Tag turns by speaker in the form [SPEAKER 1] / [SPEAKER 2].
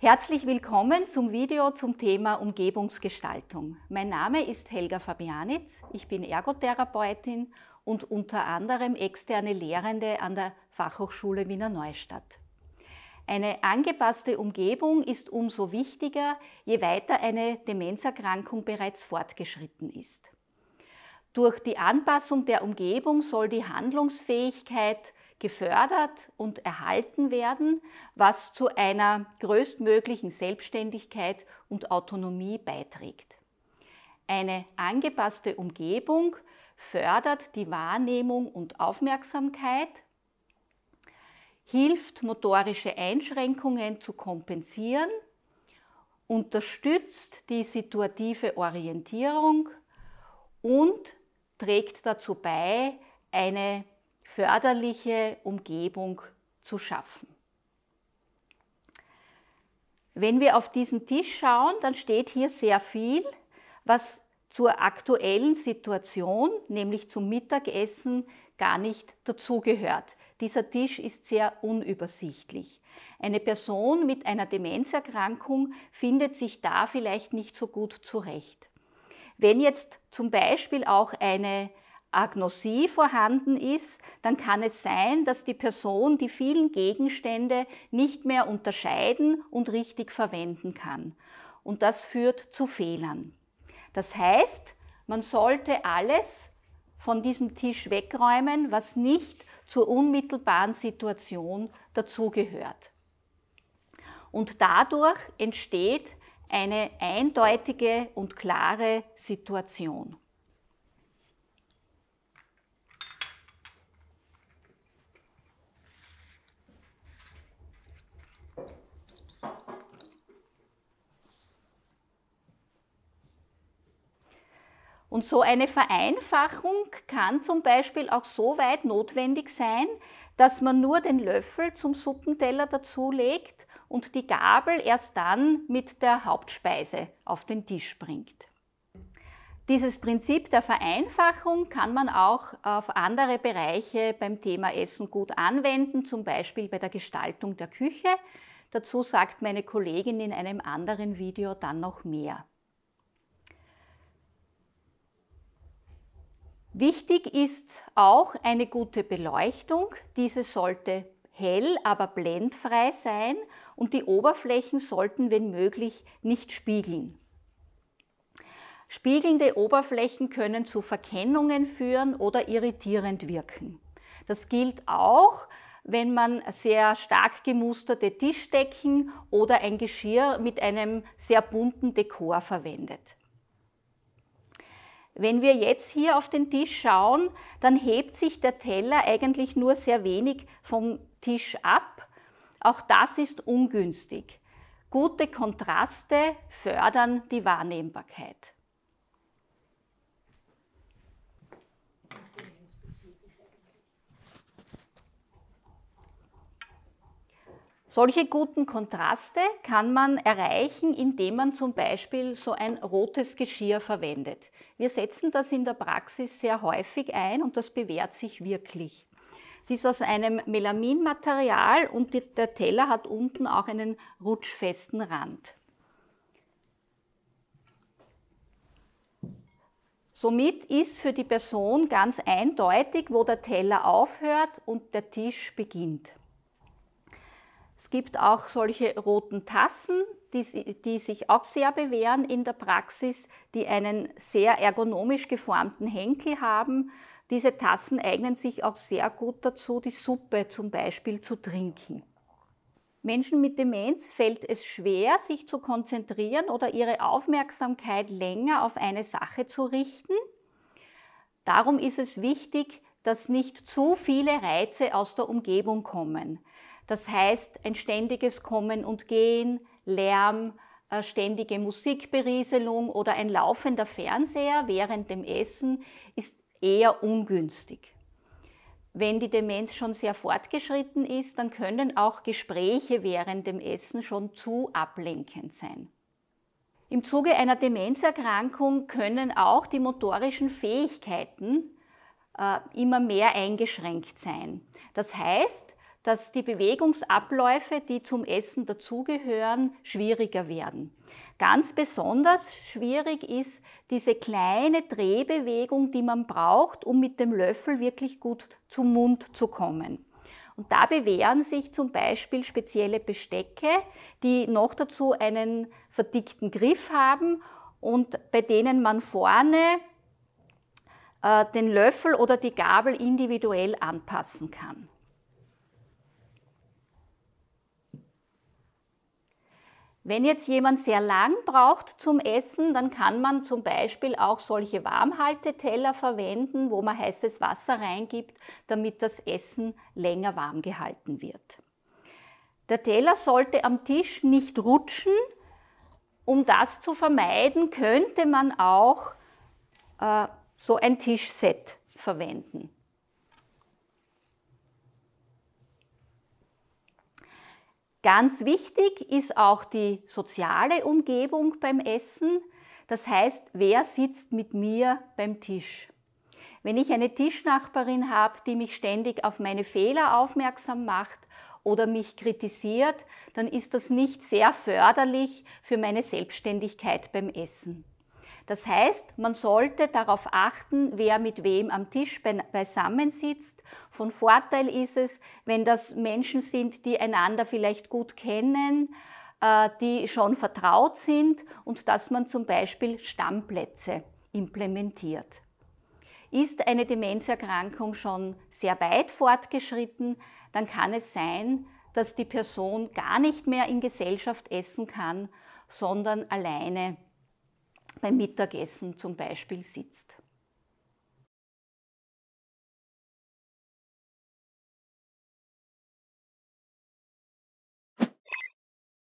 [SPEAKER 1] Herzlich willkommen zum Video zum Thema Umgebungsgestaltung. Mein Name ist Helga Fabianitz, ich bin Ergotherapeutin und unter anderem externe Lehrende an der Fachhochschule Wiener Neustadt. Eine angepasste Umgebung ist umso wichtiger, je weiter eine Demenzerkrankung bereits fortgeschritten ist. Durch die Anpassung der Umgebung soll die Handlungsfähigkeit gefördert und erhalten werden, was zu einer größtmöglichen Selbstständigkeit und Autonomie beiträgt. Eine angepasste Umgebung fördert die Wahrnehmung und Aufmerksamkeit, hilft motorische Einschränkungen zu kompensieren, unterstützt die situative Orientierung und trägt dazu bei, eine förderliche Umgebung zu schaffen. Wenn wir auf diesen Tisch schauen, dann steht hier sehr viel, was zur aktuellen Situation, nämlich zum Mittagessen, gar nicht dazugehört. Dieser Tisch ist sehr unübersichtlich. Eine Person mit einer Demenzerkrankung findet sich da vielleicht nicht so gut zurecht. Wenn jetzt zum Beispiel auch eine Agnosie vorhanden ist, dann kann es sein, dass die Person die vielen Gegenstände nicht mehr unterscheiden und richtig verwenden kann. Und das führt zu Fehlern. Das heißt, man sollte alles von diesem Tisch wegräumen, was nicht zur unmittelbaren Situation dazugehört. Und dadurch entsteht eine eindeutige und klare Situation. Und so eine Vereinfachung kann zum Beispiel auch so weit notwendig sein, dass man nur den Löffel zum Suppenteller dazulegt und die Gabel erst dann mit der Hauptspeise auf den Tisch bringt. Dieses Prinzip der Vereinfachung kann man auch auf andere Bereiche beim Thema Essen gut anwenden, zum Beispiel bei der Gestaltung der Küche. Dazu sagt meine Kollegin in einem anderen Video dann noch mehr. Wichtig ist auch eine gute Beleuchtung. Diese sollte hell, aber blendfrei sein und die Oberflächen sollten, wenn möglich, nicht spiegeln. Spiegelnde Oberflächen können zu Verkennungen führen oder irritierend wirken. Das gilt auch, wenn man sehr stark gemusterte Tischdecken oder ein Geschirr mit einem sehr bunten Dekor verwendet. Wenn wir jetzt hier auf den Tisch schauen, dann hebt sich der Teller eigentlich nur sehr wenig vom Tisch ab. Auch das ist ungünstig. Gute Kontraste fördern die Wahrnehmbarkeit. Solche guten Kontraste kann man erreichen, indem man zum Beispiel so ein rotes Geschirr verwendet. Wir setzen das in der Praxis sehr häufig ein und das bewährt sich wirklich. Es ist aus einem Melaminmaterial und der Teller hat unten auch einen rutschfesten Rand. Somit ist für die Person ganz eindeutig, wo der Teller aufhört und der Tisch beginnt. Es gibt auch solche roten Tassen, die, die, sich auch sehr bewähren in der Praxis, die einen sehr ergonomisch geformten Henkel haben. Diese Tassen eignen sich auch sehr gut dazu, die Suppe zum Beispiel zu trinken. Menschen mit Demenz fällt es schwer, sich zu konzentrieren oder ihre Aufmerksamkeit länger auf eine Sache zu richten. Darum ist es wichtig, dass nicht zu viele Reize aus der Umgebung kommen. Das heißt, ein ständiges Kommen und Gehen, Lärm, äh, ständige Musikberieselung oder ein laufender Fernseher während dem Essen ist eher ungünstig. Wenn die Demenz schon sehr fortgeschritten ist, dann können auch Gespräche während dem Essen schon zu ablenkend sein. Im Zuge einer Demenzerkrankung können auch die motorischen Fähigkeiten äh, immer mehr eingeschränkt sein. Das heißt, dass die Bewegungsabläufe, die zum Essen dazugehören, schwieriger werden. Ganz besonders schwierig ist diese kleine Drehbewegung, die man braucht, um mit dem Löffel wirklich gut zum Mund zu kommen. Und da bewähren sich zum Beispiel spezielle Bestecke, die noch dazu einen verdickten Griff haben und bei denen man vorne äh, den Löffel oder die Gabel individuell anpassen kann. Wenn jetzt jemand sehr lang braucht zum Essen, dann kann man zum Beispiel auch solche Warmhalteteller verwenden, wo man heißes Wasser reingibt, damit das Essen länger warm gehalten wird. Der Teller sollte am Tisch nicht rutschen. Um das zu vermeiden, könnte man auch äh, so ein Tischset verwenden. Ganz wichtig ist auch die soziale Umgebung beim Essen. Das heißt, wer sitzt mit mir beim Tisch? Wenn ich eine Tischnachbarin habe, die mich ständig auf meine Fehler aufmerksam macht oder mich kritisiert, dann ist das nicht sehr förderlich für meine Selbstständigkeit beim Essen. Das heißt, man sollte darauf achten, wer mit wem am Tisch beisammen sitzt. Von Vorteil ist es, wenn das Menschen sind, die einander vielleicht gut kennen, äh, die schon vertraut sind und dass man zum Beispiel Stammplätze implementiert. Ist eine Demenzerkrankung schon sehr weit fortgeschritten, dann kann es sein, dass die Person gar nicht mehr in Gesellschaft essen kann, sondern alleine beim Mittagessen zum Beispiel sitzt.